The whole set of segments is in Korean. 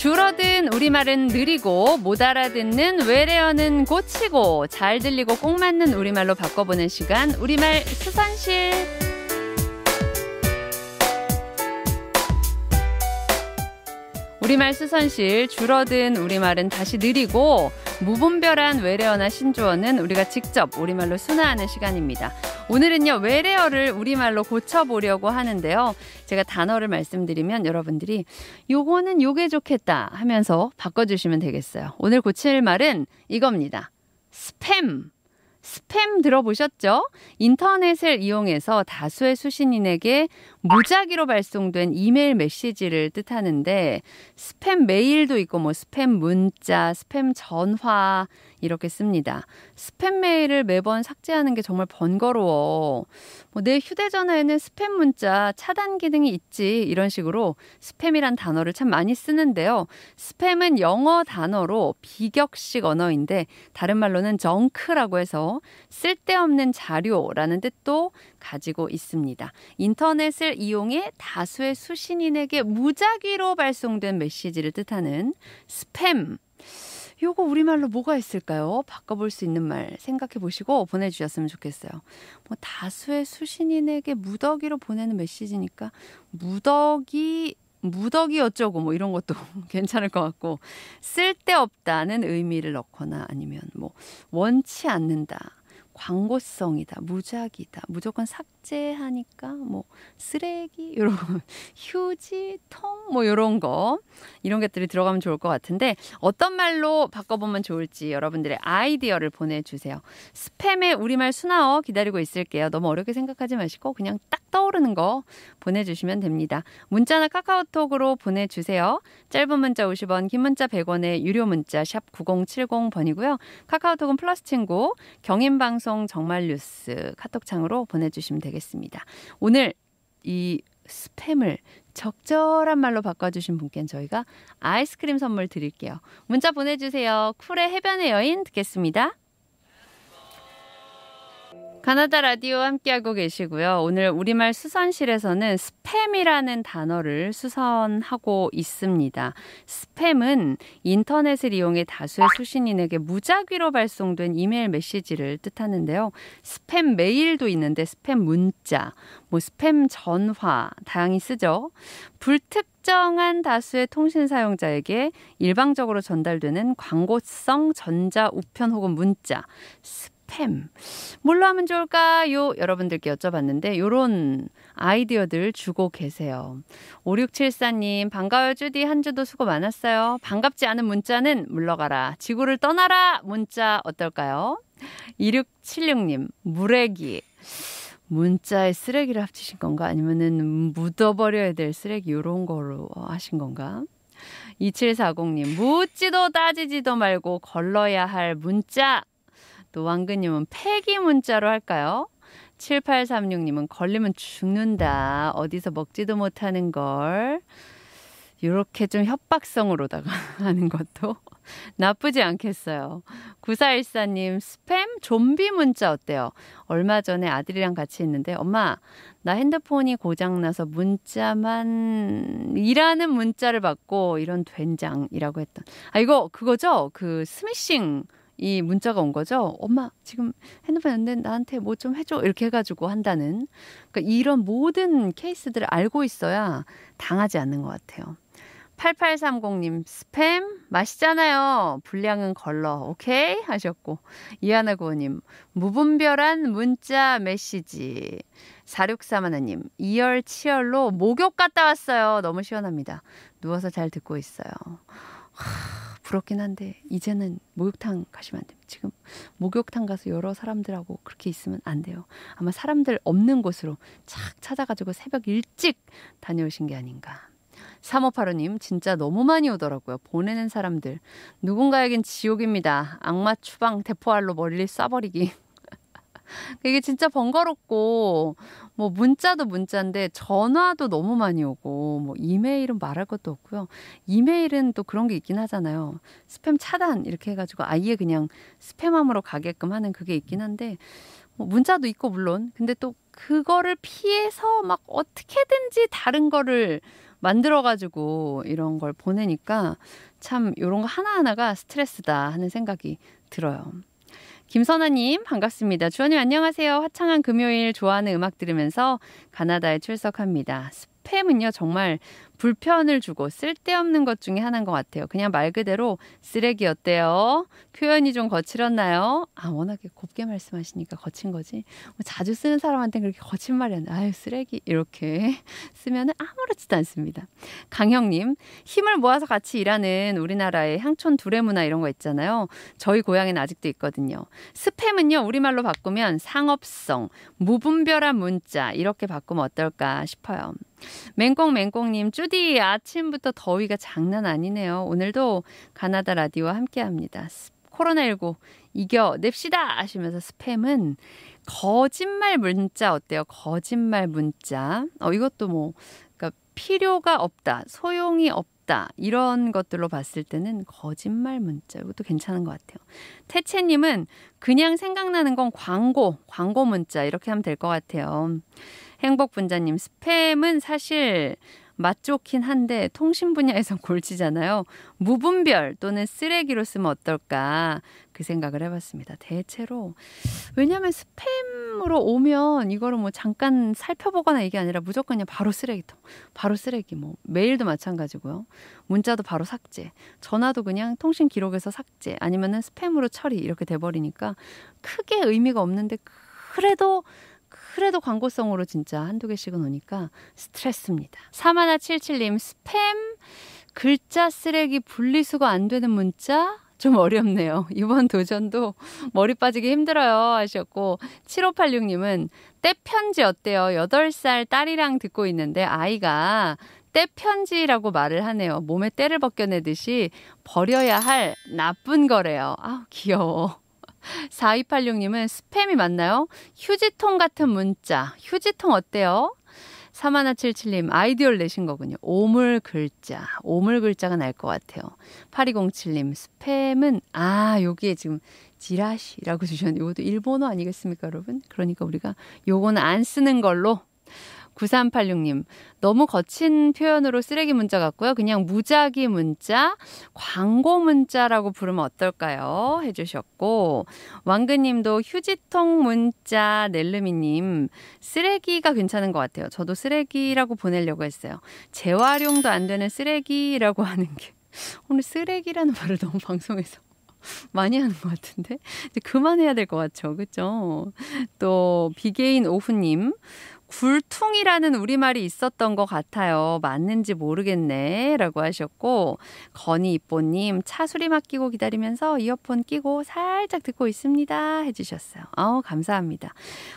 줄어든 우리말은 느리고 못 알아듣는 외래어는 고치고 잘 들리고 꼭 맞는 우리말로 바꿔보는 시간 우리말 수선실 우리말 수선실 줄어든 우리말은 다시 느리고 무분별한 외래어나 신조어는 우리가 직접 우리말로 순화하는 시간입니다. 오늘은요, 외래어를 우리말로 고쳐보려고 하는데요. 제가 단어를 말씀드리면 여러분들이 요거는 요게 좋겠다 하면서 바꿔주시면 되겠어요. 오늘 고칠 말은 이겁니다. 스팸. 스팸 들어보셨죠? 인터넷을 이용해서 다수의 수신인에게 무작위로 발송된 이메일 메시지를 뜻하는데 스팸 메일도 있고 뭐 스팸 문자, 스팸 전화 이렇게 씁니다. 스팸 메일을 매번 삭제하는 게 정말 번거로워. 뭐내 휴대전화에는 스팸 문자 차단 기능이 있지 이런 식으로 스팸이란 단어를 참 많이 쓰는데요. 스팸은 영어 단어로 비격식 언어인데 다른 말로는 정크라고 해서 쓸데없는 자료라는 뜻도 가지고 있습니다. 인터넷을 기능을 이용해 다수의 수신인에게 무작위로 발송된 메시지를 뜻하는 스팸. 요거 우리말로 뭐가 있을까요? 바꿔볼 수 있는 말 생각해 보시고 보내주셨으면 좋겠어요. 뭐 다수의 수신인에게 무더기로 보내는 메시지니까 무더기 무더기 어쩌고 뭐 이런 것도 괜찮을 것 같고 쓸데없다는 의미를 넣거나 아니면 뭐 원치 않는다 광고성이다 무작위다 무조건 삭 삭제하니까 뭐 쓰레기 이런 휴지 통뭐 이런 거 이런 것들이 들어가면 좋을 것 같은데 어떤 말로 바꿔보면 좋을지 여러분들의 아이디어를 보내주세요. 스팸의 우리말 순화어 기다리고 있을게요. 너무 어렵게 생각하지 마시고 그냥 딱 떠오르는 거 보내주시면 됩니다. 문자나 카카오톡으로 보내주세요. 짧은 문자 50원, 긴 문자 100원에 유료 문자 샵 9070번이고요. 카카오톡은 플러스 친구, 경인방송 정말뉴스 카톡창으로 보내주시면 됩니다. 되겠습니다. 오늘 이 스팸을 적절한 말로 바꿔주신 분께 저희가 아이스크림 선물 드릴게요. 문자 보내주세요. 쿨의 해변의 여인 듣겠습니다. 가나다 라디오 함께하고 계시고요. 오늘 우리말 수선실에서는 스팸이라는 단어를 수선하고 있습니다. 스팸은 인터넷을 이용해 다수의 수신인에게 무작위로 발송된 이메일 메시지를 뜻하는데요. 스팸 메일도 있는데 스팸 문자, 뭐 스팸 전화 다양히 쓰죠. 불특 특정한 다수의 통신 사용자에게 일방적으로 전달되는 광고성 전자 우편 혹은 문자, 스팸. 뭘로 하면 좋을까요? 여러분들께 여쭤봤는데 요런 아이디어들 주고 계세요. 5674님 반가워요 주디 한 주도 수고 많았어요. 반갑지 않은 문자는 물러가라. 지구를 떠나라 문자 어떨까요? 2676님 무래기 문자에 쓰레기를 합치신 건가 아니면은 묻어버려야 될 쓰레기 요런 거로 하신 건가? 2740님, 묻지도 따지지도 말고 걸러야 할 문자 또 왕근님은 폐기 문자로 할까요? 7836님은 걸리면 죽는다. 어디서 먹지도 못하는 걸. 이렇게 좀 협박성으로다가 하는 것도 나쁘지 않겠어요. 9414님, 스팸 좀비 문자 어때요? 얼마 전에 아들이랑 같이 있는데, 엄마, 나 핸드폰이 고장나서 문자만, 이라는 문자를 받고, 이런 된장이라고 했던. 아, 이거, 그거죠? 그 스미싱 이 문자가 온 거죠. 엄마 지금 핸드폰 했는데 나한테 뭐 좀 해줘 이렇게 해가지고 한다는 그러니까 이런 모든 케이스들을 알고 있어야 당하지 않는 것 같아요. 8830님 스팸 맛있잖아요. 분량은 걸러. 오케이 하셨고 이하나 구호님 무분별한 문자 메시지 4631님 이열 치열로 목욕 갔다 왔어요. 너무 시원합니다. 누워서 잘 듣고 있어요. 하... 부럽긴 한데 이제는 목욕탕 가시면 안 됩니다. 지금 목욕탕 가서 여러 사람들하고 그렇게 있으면 안 돼요. 아마 사람들 없는 곳으로 착 찾아가지고 새벽 일찍 다녀오신 게 아닌가. 3585님 진짜 너무 많이 오더라고요. 보내는 사람들 누군가에겐 지옥입니다. 악마 추방 대포알로 멀리 쏴버리기. 이게 진짜 번거롭고 뭐 문자도 문자인데 전화도 너무 많이 오고 뭐 이메일은 말할 것도 없고요. 이메일은 또 그런 게 있긴 하잖아요. 스팸 차단 이렇게 해가지고 아예 그냥 스팸함으로 가게끔 하는 그게 있긴 한데 뭐 문자도 있고 물론 근데 또 그거를 피해서 막 어떻게든지 다른 거를 만들어가지고 이런 걸 보내니까 참요런거 하나하나가 스트레스다 하는 생각이 들어요. 김선아님 반갑습니다. 주원님 안녕하세요. 화창한 금요일 좋아하는 음악 들으면서 가나다에 출석합니다. 스팸은요, 정말 불편을 주고 쓸데없는 것 중에 하나인 것 같아요. 그냥 말 그대로 쓰레기였대요. 표현이 좀 거칠었나요? 아, 워낙에 곱게 말씀하시니까 거친 거지. 뭐 자주 쓰는 사람한테 그렇게 거친 말이 안, 아유, 쓰레기. 이렇게 쓰면 아무렇지도 않습니다. 강형님, 힘을 모아서 같이 일하는 우리나라의 향촌 두레 문화 이런 거 있잖아요. 저희 고향에는 아직도 있거든요. 스팸은요, 우리말로 바꾸면 상업성, 무분별한 문자, 이렇게 바꾸면 어떨까 싶어요. 맹꽁맹꽁님, 쭈디 아침부터 더위가 장난 아니네요. 오늘도 가나다 라디오와 함께합니다. 코로나19 이겨냅시다 하시면서 스팸은 거짓말 문자 어때요? 거짓말 문자. 어, 이것도 뭐, 그러니까 필요가 없다, 소용이 없다. 이런 것들로 봤을 때는 거짓말 문자. 이것도 괜찮은 것 같아요. 태채님은 그냥 생각나는 건 광고, 광고 문자. 이렇게 하면 될 것 같아요. 행복 분자님 스팸은 사실 맛 좋긴 한데 통신 분야에선 골치잖아요. 무분별 또는 쓰레기로 쓰면 어떨까 그 생각을 해봤습니다. 대체로 왜냐하면 스팸으로 오면 이거를 뭐 잠깐 살펴보거나 이게 아니라 무조건 그냥 바로 쓰레기통, 바로 쓰레기 뭐 메일도 마찬가지고요. 문자도 바로 삭제, 전화도 그냥 통신 기록에서 삭제 아니면은 스팸으로 처리 이렇게 돼버리니까 크게 의미가 없는데 그래도 그래도 광고성으로 진짜 한두 개씩은 오니까 스트레스입니다. 3177님 스팸 글자 쓰레기 분리수거 안 되는 문자 좀 어렵네요. 이번 도전도 머리 빠지기 힘들어요 하셨고 7586님은 떼편지 어때요? 8살 딸이랑 듣고 있는데 아이가 떼편지라고 말을 하네요. 몸에 때를 벗겨내듯이 버려야 할 나쁜 거래요. 아 귀여워. 4286님은 스팸이 맞나요? 휴지통 같은 문자. 휴지통 어때요? 3177님, 아이디어를 내신 거군요. 오물 글자. 오물 글자가 날 것 같아요. 8207님, 스팸은, 아, 여기에 지금 지라시라고 주셨는데, 이것도 일본어 아니겠습니까, 여러분? 그러니까 우리가 요거는 안 쓰는 걸로 9386님. 너무 거친 표현으로 쓰레기 문자 같고요. 그냥 무작위 문자, 광고 문자라고 부르면 어떨까요? 해주셨고. 왕그님도 휴지통 문자, 넬르미님. 쓰레기가 괜찮은 것 같아요. 저도 쓰레기라고 보내려고 했어요. 재활용도 안 되는 쓰레기라고 하는 게. 오늘 쓰레기라는 말을 너무 방송에서 많이 하는 것 같은데 이제 그만해야 될 것 같죠 그죠 또 비게인 오후님 굴퉁이라는 우리말이 있었던 것 같아요. 맞는지 모르겠네. 라고 하셨고, 건희 이뽀님, 차수리 맡기고 기다리면서 이어폰 끼고 살짝 듣고 있습니다. 해주셨어요. 어 감사합니다.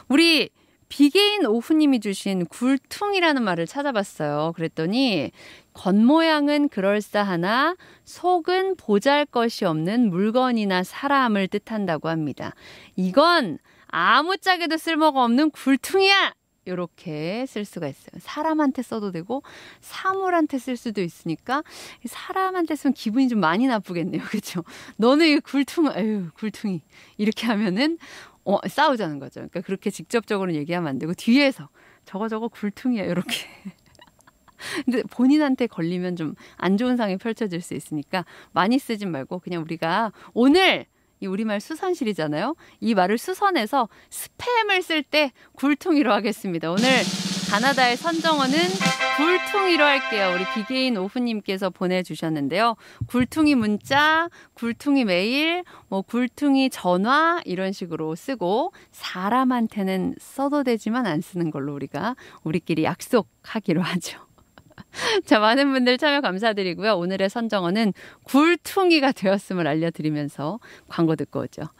우리 비게인 오후님이 주신 굴퉁이라는 말을 찾아봤어요. 그랬더니 겉모양은 그럴싸하나 속은 보잘 것이 없는 물건이나 사람을 뜻한다고 합니다. 이건 아무짝에도 쓸모가 없는 굴퉁이야! 이렇게 쓸 수가 있어요. 사람한테 써도 되고 사물한테 쓸 수도 있으니까 사람한테 쓰면 기분이 좀 많이 나쁘겠네요. 그렇죠? 너는 이 굴퉁 아유 굴퉁이 이렇게 하면은 어, 싸우자는 거죠. 그러니까 그렇게 직접적으로 얘기하면 안 되고 뒤에서 저거 저거 굴퉁이야 이렇게. 근데 본인한테 걸리면 좀 안 좋은 상황이 펼쳐질 수 있으니까 많이 쓰지 말고 그냥 우리가 오늘 이 우리말 수선실이잖아요. 이 말을 수선해서 스팸을 쓸 때 굴퉁이로 하겠습니다. 오늘 가나다의 선정어는 굴퉁이로 할게요. 우리 비게인 오후님께서 보내주셨는데요. 굴퉁이 문자, 굴퉁이 메일, 뭐 굴퉁이 전화 이런 식으로 쓰고 사람한테는 써도 되지만 안 쓰는 걸로 우리가 우리끼리 약속하기로 하죠. 자, 많은 분들 참여 감사드리고요. 오늘의 선정어는 굴퉁이가 되었음을 알려드리면서 광고 듣고 오죠.